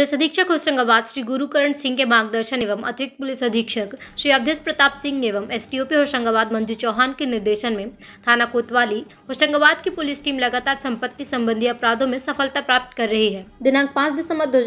police अधीक्षक होशंगाबाद श्री गुरुकरण सिंह के मार्गदर्शन एवं अतिरिक्त पुलिस अधीक्षक श्री अवधेश प्रताप सिंह एवं एसटीओपी होशंगाबाद मंजू चौहान के निर्देशन में थाना कोतवाली होशंगाबाद की पुलिस टीम लगातार संपत्ति संबंधी अपराधों में सफलता प्राप्त कर रही है दिनांक पाँच दिसंबर दो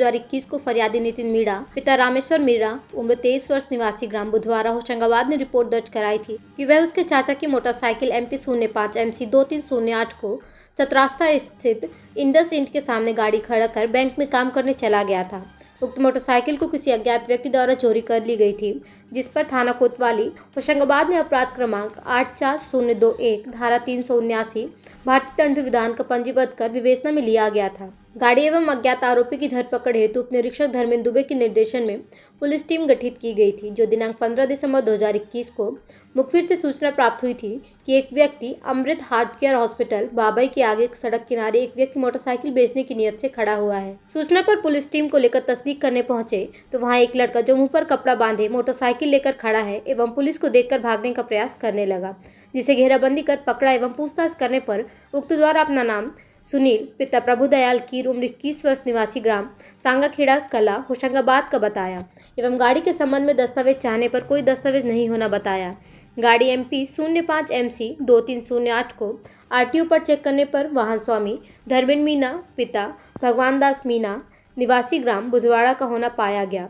को फरियादी नितिन मीणा पिता रामेश्वर मीणा उम्र तेईस वर्ष निवासी ग्राम बुधवारा होशंगाबाद ने रिपोर्ट दर्ज कराई थी की वह उसके चाचा की मोटरसाइकिल एम पी शून्य पाँच एम सी दो तीन शून्य आठ को सतरास्ता स्थित इंडस इंड के सामने गाड़ी खड़ा कर बैंक में काम करने चला गया गया था उक्त मोटरसाइकिल को किसी अज्ञात व्यक्ति द्वारा चोरी कर ली गई थी जिस पर थाना कोतवाली होशंगाबाद में अपराध क्रमांक आठ चार शून्य दो एक धारा तीन सौ उन्यासी भारतीय दंड विधान का पंजीबद्ध कर विवेचना में लिया गया था गाड़ी एवं अज्ञात आरोपी की धरपकड़ हेतु उप निरीक्षक धर्मेंद्र दुबे के निर्देशन में पुलिस टीम गठित की गई थी जो दिनांक 15 दिसंबर 2021 को मुखबिर से सूचना प्राप्त हुई थी कि एक व्यक्ति Amrit heart care hospital Babai के आगे एक सड़क किनारे एक व्यक्ति मोटरसाइकिल बेचने की नियत से खड़ा हुआ है सूचना पर पुलिस टीम को लेकर तस्दीक करने पहुंचे तो वहां एक लड़का जो मुंह पर कपड़ा बांधे मोटरसाइकिल लेकर खड़ा है एवं पुलिस को देख भागने का प्रयास करने लगा जिसे घेराबंदी कर पकड़ा एवं पूछताछ करने पर उक्त द्वारा अपना नाम सुनील पिता प्रभुदयाल की उम्र इक्कीस वर्ष निवासी ग्राम सांगाखेड़ा कला होशंगाबाद का बताया एवं गाड़ी के संबंध में दस्तावेज चाहने पर कोई दस्तावेज नहीं होना बताया गाड़ी एम पी शून्य पाँच एम सी दो तीन शून्य आठ को आर टी ओ पर चेक करने पर वाहन स्वामी धर्मेंद्र मीना पिता भगवान दास मीना निवासी ग्राम बुधवाड़ा का होना पाया गया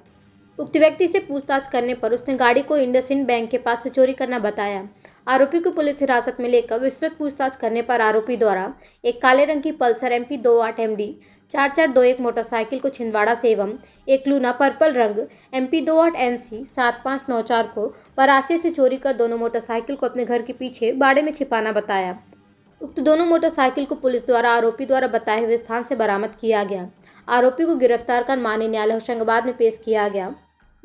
उक्त व्यक्ति से पूछताछ करने पर उसने गाड़ी को इंडसइंड बैंक के पास से चोरी करना बताया आरोपी को पुलिस हिरासत में लेकर विस्तृत पूछताछ करने पर आरोपी द्वारा एक काले रंग की पल्सर एम पी दो आठ एम डी चार चार दो एक मोटरसाइकिल को छिंदवाड़ा से एवं एक लूना पर्पल रंग एम पी दो आठ एन सी सात पाँच नौ चार को परासे से चोरी कर दोनों मोटरसाइकिल को अपने घर के पीछे बाड़े में छिपाना बताया उक्त दोनों मोटरसाइकिल को पुलिस द्वारा आरोपी द्वारा बताए हुए स्थान से बरामद किया गया आरोपी को गिरफ्तार कर मान्य न्यायालय होशंगाबाद में पेश किया गया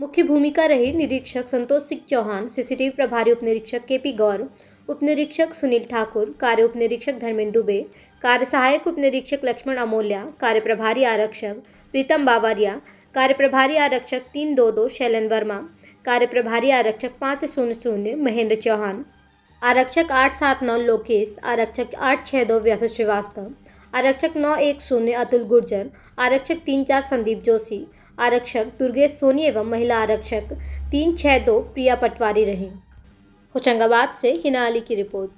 मुख्य भूमिका रही निरीक्षक संतोष सिंह चौहान सीसीटीवी प्रभारी उपनिरीक्षक के पी गौर उपनिरीक्षक सुनील ठाकुर कार्य उपनिरीक्षक धर्मेंद्र दुबे कार्य सहायक उपनिरीक्षक लक्ष्मण अमोल्या कार्य प्रभारी आरक्षक प्रीतम बावरिया कार्य प्रभारी आरक्षक तीन दो दो शैलन वर्मा कार्य प्रभारी आरक्षक पाँच शून्य शून्य महेंद्र चौहान आरक्षक आठ सात नौ लोकेश आरक्षक आठ छः दो व्यभ श्रीवास्तव आरक्षक नौ एक शून्य अतुल गुर्जर आरक्षक तीन चार संदीप जोशी आरक्षक दुर्गेश सोनी एवं महिला आरक्षक तीन छः दो प्रिया पटवारी रहीं होशंगाबाद से हिना अली की रिपोर्ट